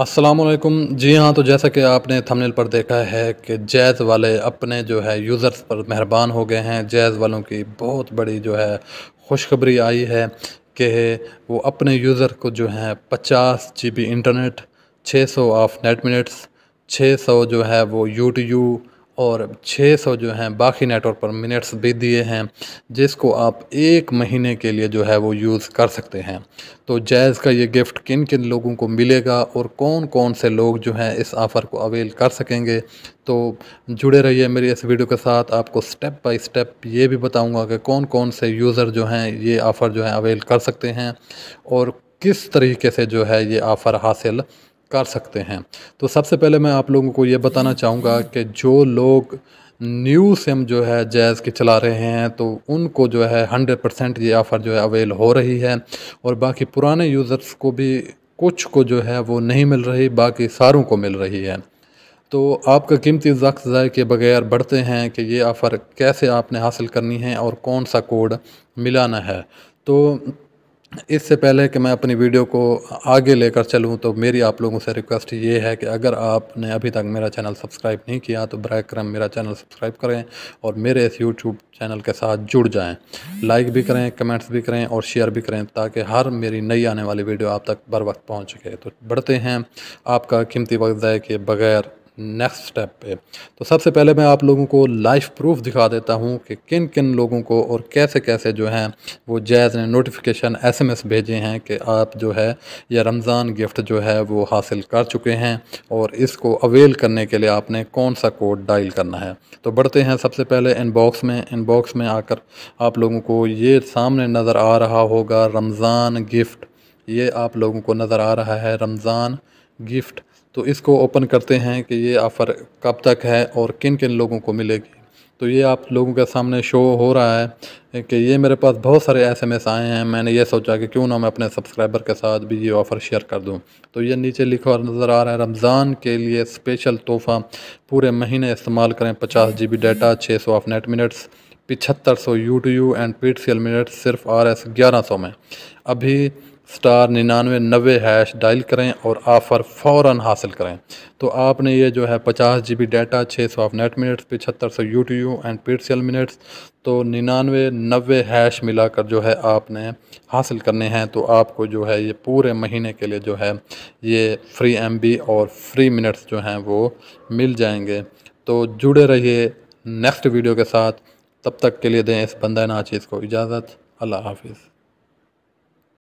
असलकुम जी हाँ तो जैसा कि आपने थंबनेल पर देखा है कि जैज़ वाले अपने जो है यूज़र्स पर मेहरबान हो गए हैं जैज़ वालों की बहुत बड़ी जो है खुशखबरी आई है कि वो अपने यूज़र को जो है पचास जी बी इंटरनेट छः सौ ऑफ नेट मिनट्स छः सौ जो है वो यू यू और 600 जो हैं बाकी नेटवर्क पर मिनट्स भी दिए हैं जिसको आप एक महीने के लिए जो है वो यूज़ कर सकते हैं तो जैज़ का ये गिफ्ट किन किन लोगों को मिलेगा और कौन कौन से लोग जो हैं इस ऑफ़र को अवेल कर सकेंगे तो जुड़े रहिए मेरी इस वीडियो के साथ आपको स्टेप बाय स्टेप ये भी बताऊँगा कि कौन कौन से यूज़र जो हैं ये ऑफ़र जो है अवेल कर सकते हैं और किस तरीके से जो है ये ऑफ़र हासिल कर सकते हैं तो सबसे पहले मैं आप लोगों को ये बताना चाहूँगा कि जो लोग न्यू सिम जो है जैज़ के चला रहे हैं तो उनको जो है हंड्रेड परसेंट ये ऑफ़र जो है अवेल हो रही है और बाकी पुराने यूज़र्स को भी कुछ को जो है वो नहीं मिल रही बाकी सारों को मिल रही है तो आपका कीमती वक्त ज़ाय के बगैर बढ़ते हैं कि ये ऑफ़र कैसे आपने हासिल करनी है और कौन सा कोड मिलाना है तो इससे पहले कि मैं अपनी वीडियो को आगे लेकर चलूं तो मेरी आप लोगों से रिक्वेस्ट ये है कि अगर आपने अभी तक मेरा चैनल सब्सक्राइब नहीं किया तो बर क्रम मेरा चैनल सब्सक्राइब करें और मेरे इस यूट्यूब चैनल के साथ जुड़ जाएं लाइक भी करें कमेंट्स भी करें और शेयर भी करें ताकि हर मेरी नई आने वाली वीडियो आप तक बर वक्त पहुँच सके तो बढ़ते हैं आपका कीमती वक्त ज़ाय के बगैर नेक्स्ट स्टेप पे तो सबसे पहले मैं आप लोगों को लाइफ प्रूफ दिखा देता हूँ कि किन किन लोगों को और कैसे कैसे जो हैं वो जैज़ ने नोटिफिकेशन एसएमएस भेजे हैं कि आप जो है या रमज़ान गिफ्ट जो है वो हासिल कर चुके हैं और इसको अवेल करने के लिए आपने कौन सा कोड डायल करना है तो बढ़ते हैं सबसे पहले इनबॉक्स में इनबॉक्स में आकर आप लोगों को ये सामने नज़र आ रहा होगा रमज़ान गिफ्ट ये आप लोगों को नज़र आ रहा है रमज़ान गिफ्ट तो इसको ओपन करते हैं कि ये ऑफ़र कब तक है और किन किन लोगों को मिलेगी तो ये आप लोगों के सामने शो हो रहा है कि ये मेरे पास बहुत सारे एस एम एस आए हैं मैंने ये सोचा कि क्यों ना मैं अपने सब्सक्राइबर के साथ भी ये ऑफ़र शेयर कर दूं तो ये नीचे लिखा नज़र आ रहा है रमज़ान के लिए स्पेशल तोहफ़ा पूरे महीने इस्तेमाल करें पचास जी बी डाटा छः सौ ऑफ नेट मिनट्स पिछहत्तर सौ U U and P T C L minutes सिर्फ आर एस ग्यारह सौ में अभी स्टार निन्यानवे नबे हैश डायल करें और आफ़र फ़ौर हासिल करें तो आपने ये जो है पचास जी बी डाटा छः सौ आप नेट मिनट्स पिछहत्तर सौ U T U and P T L minutes तो निन्यानवे नबे हैश मिलाकर जो है आपने हासिल करने हैं तो आपको जो है ये पूरे महीने के लिए जो है ये फ्री एम बी और फ्री मिनट्स जो हैं वो मिल जाएंगे तो जुड़े रहिए नेक्स्ट वीडियो के साथ तब तक के लिए दें इस बंदा नाचीज़ को इजाज़त अल्लाह हाफिज़